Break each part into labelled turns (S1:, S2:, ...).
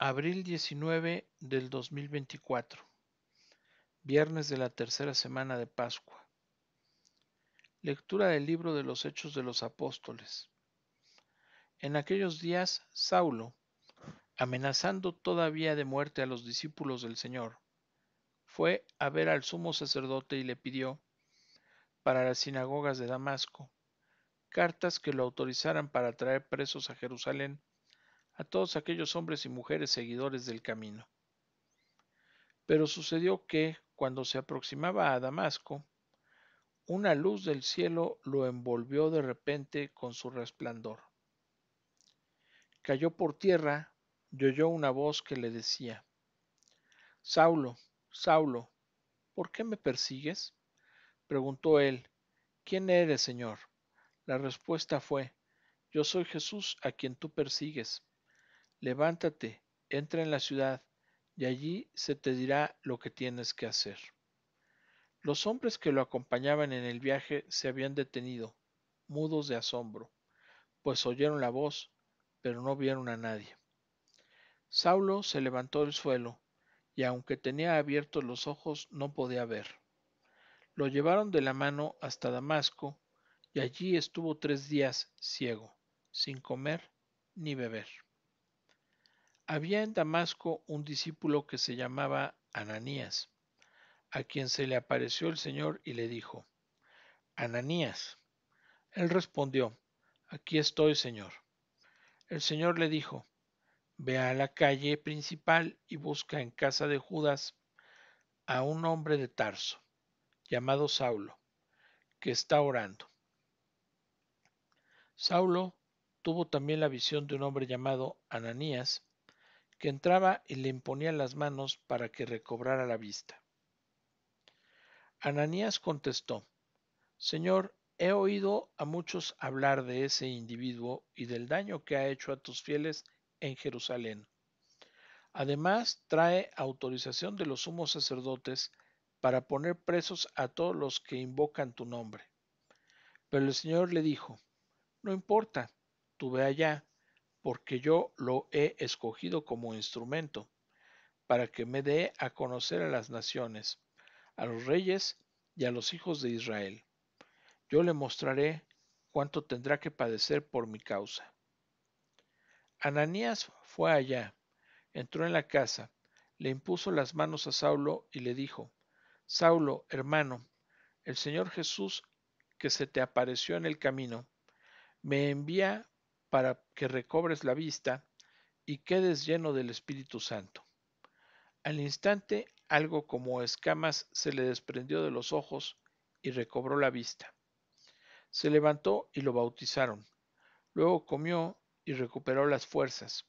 S1: Abril 19 del 2024. Viernes de la tercera semana de Pascua. Lectura del libro de los Hechos de los Apóstoles. En aquellos días, Saulo, amenazando todavía de muerte a los discípulos del Señor, fue a ver al sumo sacerdote y le pidió, para las sinagogas de Damasco, cartas que lo autorizaran para traer presos a Jerusalén a todos aquellos hombres y mujeres seguidores del camino. Pero sucedió que, cuando se aproximaba a Damasco, una luz del cielo lo envolvió de repente con su resplandor. Cayó por tierra y oyó una voz que le decía, Saulo, Saulo, ¿por qué me persigues? Preguntó él, ¿quién eres, Señor? La respuesta fue, Yo soy Jesús a quien tú persigues levántate, entra en la ciudad, y allí se te dirá lo que tienes que hacer. Los hombres que lo acompañaban en el viaje se habían detenido, mudos de asombro, pues oyeron la voz, pero no vieron a nadie. Saulo se levantó del suelo, y aunque tenía abiertos los ojos no podía ver. Lo llevaron de la mano hasta Damasco, y allí estuvo tres días ciego, sin comer ni beber. Había en Damasco un discípulo que se llamaba Ananías, a quien se le apareció el Señor y le dijo, Ananías. Él respondió, Aquí estoy, Señor. El Señor le dijo, Ve a la calle principal y busca en casa de Judas a un hombre de Tarso, llamado Saulo, que está orando. Saulo tuvo también la visión de un hombre llamado Ananías, que entraba y le imponía las manos para que recobrara la vista. Ananías contestó, Señor, he oído a muchos hablar de ese individuo y del daño que ha hecho a tus fieles en Jerusalén. Además, trae autorización de los sumos sacerdotes para poner presos a todos los que invocan tu nombre. Pero el Señor le dijo, No importa, tú ve allá porque yo lo he escogido como instrumento, para que me dé a conocer a las naciones, a los reyes y a los hijos de Israel. Yo le mostraré cuánto tendrá que padecer por mi causa. Ananías fue allá, entró en la casa, le impuso las manos a Saulo y le dijo, Saulo, hermano, el Señor Jesús que se te apareció en el camino, me envía para que recobres la vista y quedes lleno del Espíritu Santo. Al instante algo como escamas se le desprendió de los ojos y recobró la vista. Se levantó y lo bautizaron. Luego comió y recuperó las fuerzas.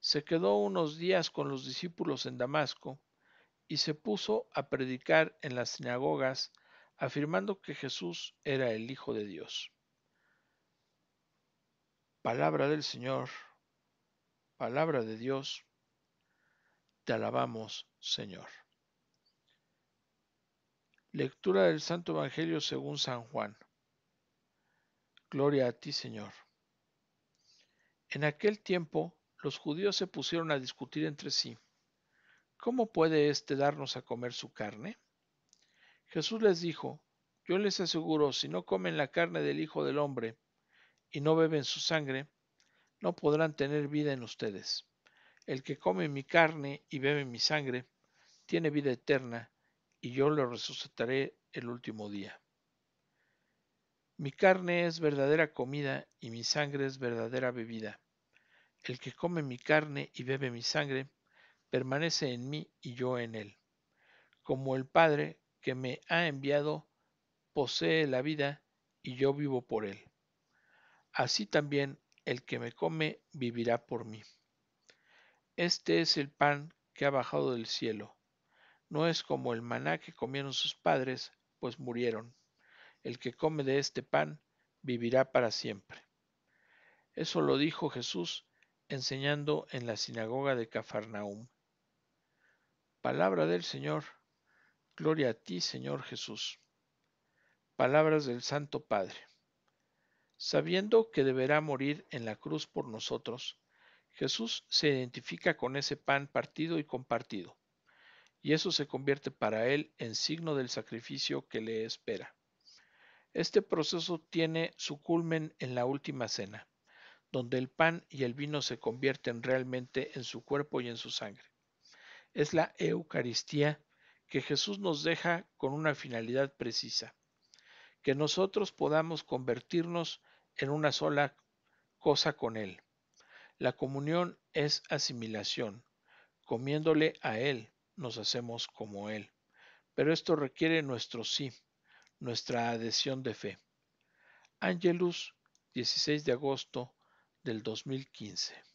S1: Se quedó unos días con los discípulos en Damasco y se puso a predicar en las sinagogas, afirmando que Jesús era el Hijo de Dios. Palabra del Señor, palabra de Dios, te alabamos, Señor. Lectura del Santo Evangelio según San Juan. Gloria a ti, Señor. En aquel tiempo los judíos se pusieron a discutir entre sí. ¿Cómo puede éste darnos a comer su carne? Jesús les dijo, Yo les aseguro, si no comen la carne del Hijo del Hombre, y no beben su sangre, no podrán tener vida en ustedes. El que come mi carne y bebe mi sangre, tiene vida eterna, y yo lo resucitaré el último día. Mi carne es verdadera comida y mi sangre es verdadera bebida. El que come mi carne y bebe mi sangre, permanece en mí y yo en él. Como el Padre que me ha enviado posee la vida y yo vivo por él así también el que me come vivirá por mí. Este es el pan que ha bajado del cielo. No es como el maná que comieron sus padres, pues murieron. El que come de este pan vivirá para siempre. Eso lo dijo Jesús enseñando en la sinagoga de Cafarnaum. Palabra del Señor. Gloria a ti, Señor Jesús. Palabras del Santo Padre. Sabiendo que deberá morir en la cruz por nosotros, Jesús se identifica con ese pan partido y compartido, y eso se convierte para él en signo del sacrificio que le espera. Este proceso tiene su culmen en la última cena, donde el pan y el vino se convierten realmente en su cuerpo y en su sangre. Es la Eucaristía que Jesús nos deja con una finalidad precisa, que nosotros podamos convertirnos en una sola cosa con Él. La comunión es asimilación. Comiéndole a Él, nos hacemos como Él. Pero esto requiere nuestro sí, nuestra adhesión de fe. Angelus, 16 de agosto del 2015.